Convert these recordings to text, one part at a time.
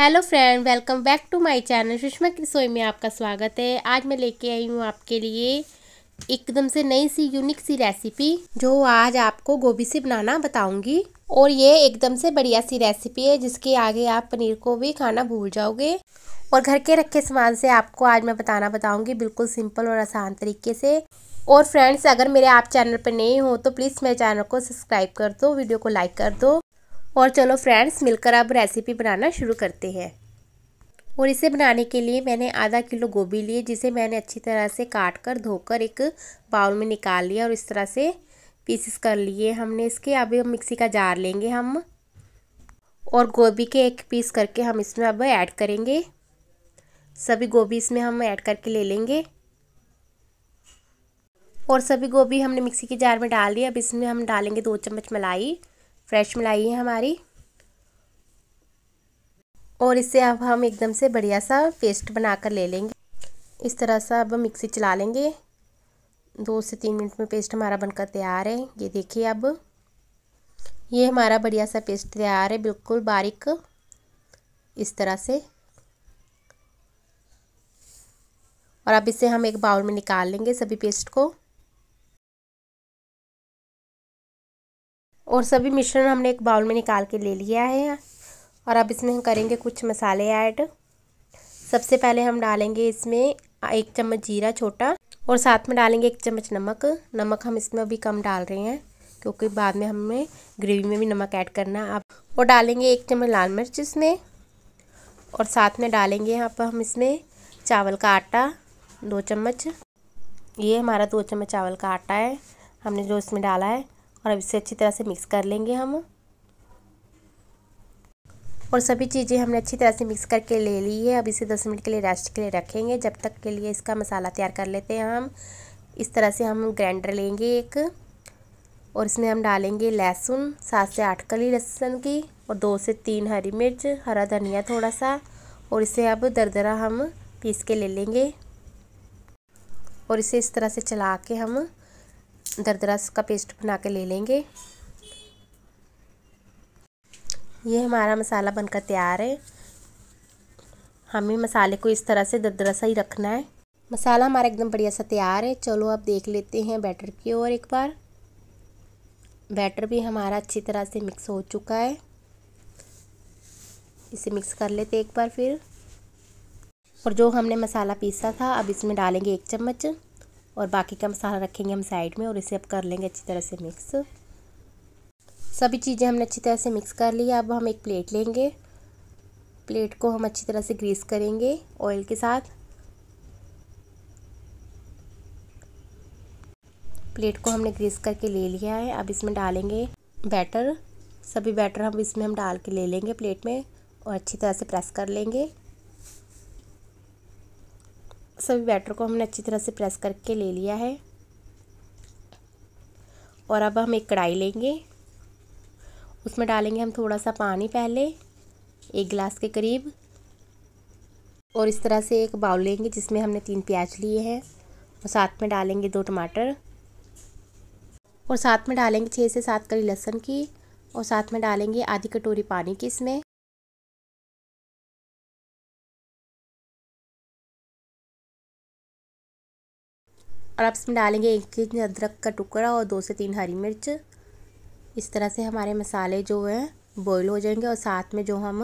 hello friend welcome back to my channel Sushma की रसोई में आपका स्वागत है आज मैं लेके आई हूँ आपके लिए एकदम से नई सी यूनिक सी रेसिपी जो आज आपको गोभी से बनाना बताऊंगी और ये एकदम से बढ़िया सी रेसिपी है जिसके आगे आप पनीर को भी खाना भूल जाओगे और घर के रखे सामान से आपको आज मैं बताना बताऊँगी बिल्कुल सिंपल और आसान तरीके से और फ्रेंड्स अगर मेरे आप चैनल पर नए हो तो प्लीज़ मेरे चैनल को सब्सक्राइब कर दो वीडियो को लाइक कर दो और चलो फ्रेंड्स मिलकर अब रेसिपी बनाना शुरू करते हैं और इसे बनाने के लिए मैंने आधा किलो गोभी लिए जिसे मैंने अच्छी तरह से काट कर धोकर एक बाउल में निकाल लिया और इस तरह से पीसेस कर लिए हमने इसके अभी मिक्सी का जार लेंगे हम और गोभी के एक पीस करके हम इसमें अब ऐड करेंगे सभी गोभी इसमें हम ऐड करके ले लेंगे और सभी गोभी हमने मिक्सी के जार में डाल दी अब इसमें हम डालेंगे दो चम्मच मलाई फ्रेश मलाई है हमारी और इसे अब हम एकदम से बढ़िया सा पेस्ट बना कर ले लेंगे इस तरह सा अब मिक्सी चला लेंगे दो से तीन मिनट में पेस्ट हमारा बनकर तैयार है ये देखिए अब ये हमारा बढ़िया सा पेस्ट तैयार है बिल्कुल बारीक इस तरह से और अब इसे हम एक बाउल में निकाल लेंगे सभी पेस्ट को और सभी मिश्रण हमने एक बाउल में निकाल के ले लिया है और अब इसमें हम करेंगे कुछ मसाले ऐड सबसे पहले हम डालेंगे इसमें एक चम्मच जीरा छोटा और साथ में डालेंगे एक चम्मच नमक नमक हम इसमें अभी कम डाल रहे हैं क्योंकि बाद में हमें ग्रेवी में भी नमक ऐड करना है आप और डालेंगे एक चम्मच लाल मिर्च इसमें और साथ में डालेंगे यहाँ पर हम इसमें चावल का आटा दो चम्मच ये हमारा दो चम्मच चावल का आटा है हमने जो इसमें डाला है और अब इसे अच्छी तरह से मिक्स कर लेंगे हम और सभी चीज़ें हमने अच्छी तरह से मिक्स करके ले ली है अब इसे 10 मिनट के लिए रेस्ट के लिए रखेंगे जब तक के लिए इसका मसाला तैयार कर लेते हैं हम इस तरह से हम ग्राइंडर लेंगे एक और इसमें हम डालेंगे लहसुन सात से आठ कली लहसुन की और दो से तीन हरी मिर्च हरा धनिया थोड़ा सा और इसे अब दरदरा हम पीस के ले लेंगे और इसे इस तरह से चला के हम दरदरास का पेस्ट बना के ले लेंगे ये हमारा मसाला बनकर तैयार है हमें मसाले को इस तरह से दरदरसा ही रखना है मसाला हमारा एकदम बढ़िया सा तैयार है चलो अब देख लेते हैं बैटर की ओर एक बार बैटर भी हमारा अच्छी तरह से मिक्स हो चुका है इसे मिक्स कर लेते एक बार फिर और जो हमने मसाला पीसा था अब इसमें डालेंगे एक चम्मच और बाकी का मसाला रखेंगे हम साइड में और इसे अब कर लेंगे अच्छी तरह से मिक्स सभी चीज़ें हमने अच्छी तरह से मिक्स कर ली अब हम एक प्लेट लेंगे प्लेट को हम अच्छी तरह से ग्रीस करेंगे ऑयल के साथ प्लेट को हमने ग्रीस करके ले लिया है अब इसमें डालेंगे बैटर सभी बैटर हम इसमें हम डाल के ले लेंगे प्लेट में और अच्छी तरह से प्रेस कर लेंगे सभी बैटर को हमने अच्छी तरह से प्रेस करके ले लिया है और अब हम एक कढ़ाई लेंगे उसमें डालेंगे हम थोड़ा सा पानी पहले एक गिलास के करीब और इस तरह से एक बाउल लेंगे जिसमें हमने तीन प्याज लिए हैं और साथ में डालेंगे दो टमाटर और साथ में डालेंगे छः से सात करी लहसुन की और साथ में डालेंगे आधी कटोरी पानी की इसमें और आप इसमें डालेंगे एक इंच अदरक का टुकड़ा और दो से तीन हरी मिर्च इस तरह से हमारे मसाले जो हैं बॉईल हो जाएंगे और साथ में जो हम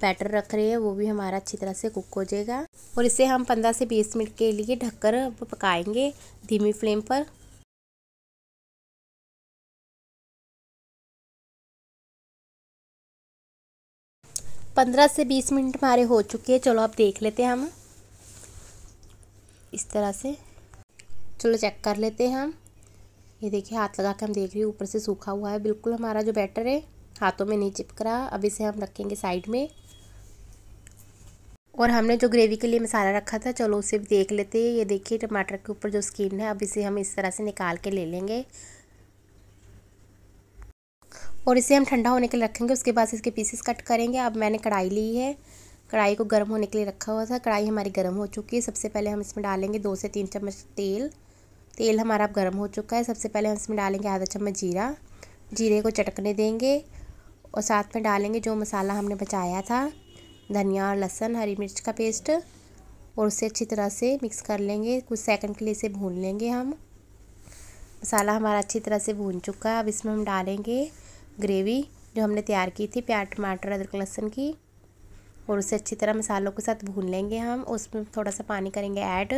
बैटर रख रहे हैं वो भी हमारा अच्छी तरह से कुक हो जाएगा और इसे हम पंद्रह से बीस मिनट के लिए ढककर पकाएंगे धीमी फ्लेम पर पंद्रह से बीस मिनट हमारे हो चुके हैं चलो आप देख लेते हैं हम इस तरह से चलो चेक कर लेते हैं हम ये देखिए हाथ लगा के हम देख रहे हैं ऊपर से सूखा हुआ है बिल्कुल हमारा जो बैटर है हाथों में नहीं चिपक रहा अब इसे हम रखेंगे साइड में और हमने जो ग्रेवी के लिए मसाला रखा था चलो उसे भी देख लेते हैं ये देखिए टमाटर के ऊपर जो स्किन है अब इसे हम इस तरह से निकाल के ले लेंगे और इसे हम ठंडा होने के लिए रखेंगे उसके बाद इसके पीसेस कट करेंगे अब मैंने कढ़ाई ली है कढ़ाई को गर्म होने के लिए रखा हुआ था कढ़ाई हमारी गर्म हो चुकी है सबसे पहले हम इसमें डालेंगे दो से तीन चम्मच तेल तेल हमारा अब गर्म हो चुका है सबसे पहले हम इसमें डालेंगे आधा चम्मच जीरा जीरे को चटकने देंगे और साथ में डालेंगे जो मसाला हमने बचाया था धनिया और लहसुन हरी मिर्च का पेस्ट और उसे अच्छी तरह से मिक्स कर लेंगे कुछ सेकंड के लिए इसे भून लेंगे हम मसाला हमारा अच्छी तरह से भून चुका है अब इसमें हम डालेंगे ग्रेवी जो हमने तैयार की थी प्याज टमाटर अदरक लहसुन की और उसे अच्छी तरह मसालों के साथ भून लेंगे हम उसमें थोड़ा सा पानी करेंगे ऐड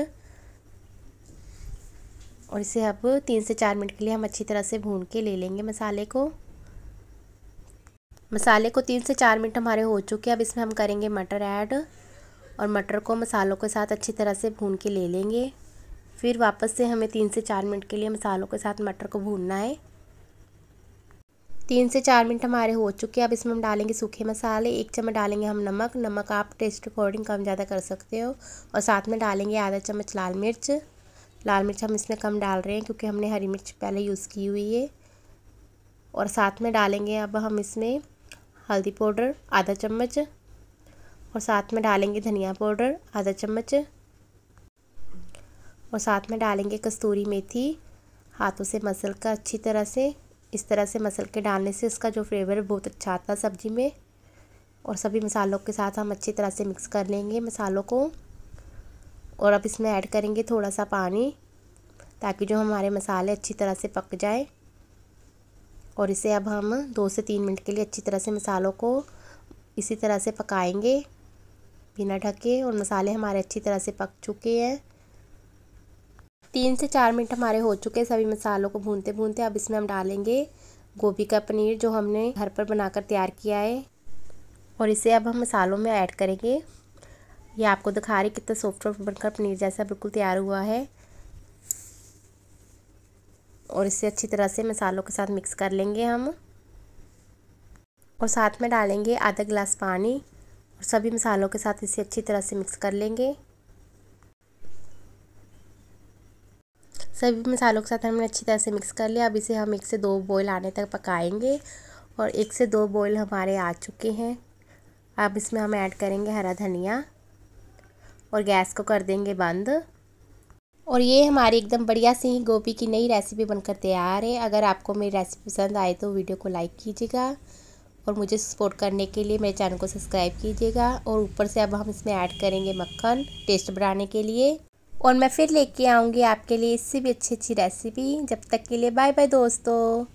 और इसे अब तीन से चार मिनट के लिए हम अच्छी तरह से भून के ले लेंगे मसाले को मसाले को तीन से चार मिनट हमारे हो चुके हैं अब इसमें हम करेंगे मटर ऐड और मटर को मसालों के साथ अच्छी तरह से भून के ले लेंगे फिर वापस से हमें तीन से चार मिनट के लिए मसालों के साथ मटर को भूनना है तीन से चार मिनट हमारे हो चुके हैं अब इसमें हम डालेंगे सूखे मसाले एक चम्मच डालेंगे हम नमक नमक आप टेस्ट अकॉर्डिंग कम ज़्यादा कर सकते हो और साथ में डालेंगे आधा चम्मच लाल मिर्च लाल मिर्च हम इसमें कम डाल रहे हैं क्योंकि हमने हरी मिर्च पहले यूज़ की हुई है और साथ में डालेंगे अब हम इसमें हल्दी पाउडर आधा चम्मच और साथ में डालेंगे धनिया पाउडर आधा चम्मच और साथ में डालेंगे कस्तूरी मेथी हाथों से मसल कर अच्छी तरह से इस तरह से मसल के डालने से इसका जो फ्लेवर बहुत अच्छा आता है सब्ज़ी में और सभी मसालों के साथ हम अच्छी तरह से मिक्स कर लेंगे मसालों को और अब इसमें ऐड करेंगे थोड़ा सा पानी ताकि जो हमारे मसाले अच्छी तरह से पक जाए और इसे अब हम दो से तीन मिनट के लिए अच्छी तरह से मसालों को इसी तरह से पकाएंगे बिना ढके और मसाले हमारे अच्छी तरह से पक चुके हैं तीन से चार मिनट हमारे हो चुके हैं सभी मसालों को भूनते भूनते अब इसमें हम डालेंगे गोभी का पनीर जो हमने घर पर बनाकर तैयार किया है और इसे अब हम मसालों में ऐड करेंगे ये आपको दिखा रही कितना सॉफ्ट सॉफ्ट बनकर पनीर जैसा बिल्कुल तैयार हुआ है और इसे अच्छी तरह से मसालों के साथ मिक्स कर लेंगे हम और साथ में डालेंगे आधा गिलास पानी और सभी मसालों के साथ इसे अच्छी तरह से मिक्स कर लेंगे सभी मसालों के साथ हमने अच्छी तरह से मिक्स कर लिया अब इसे हम एक से दो बॉयल आने तक पकाएंगे और एक से दो बॉयल हमारे आ चुके हैं अब इसमें हम ऐड करेंगे हरा धनिया और गैस को कर देंगे बंद और ये हमारी एकदम बढ़िया सी ही गोभी की नई रेसिपी बनकर तैयार है अगर आपको मेरी रेसिपी पसंद आए तो वीडियो को लाइक कीजिएगा और मुझे सपोर्ट करने के लिए मेरे चैनल को सब्सक्राइब कीजिएगा और ऊपर से अब हम इसमें ऐड करेंगे मक्खन टेस्ट बढ़ाने के लिए और मैं फिर लेके आऊँगी आपके लिए इससे भी अच्छी अच्छी रेसिपी जब तक के लिए बाय बाय दोस्तों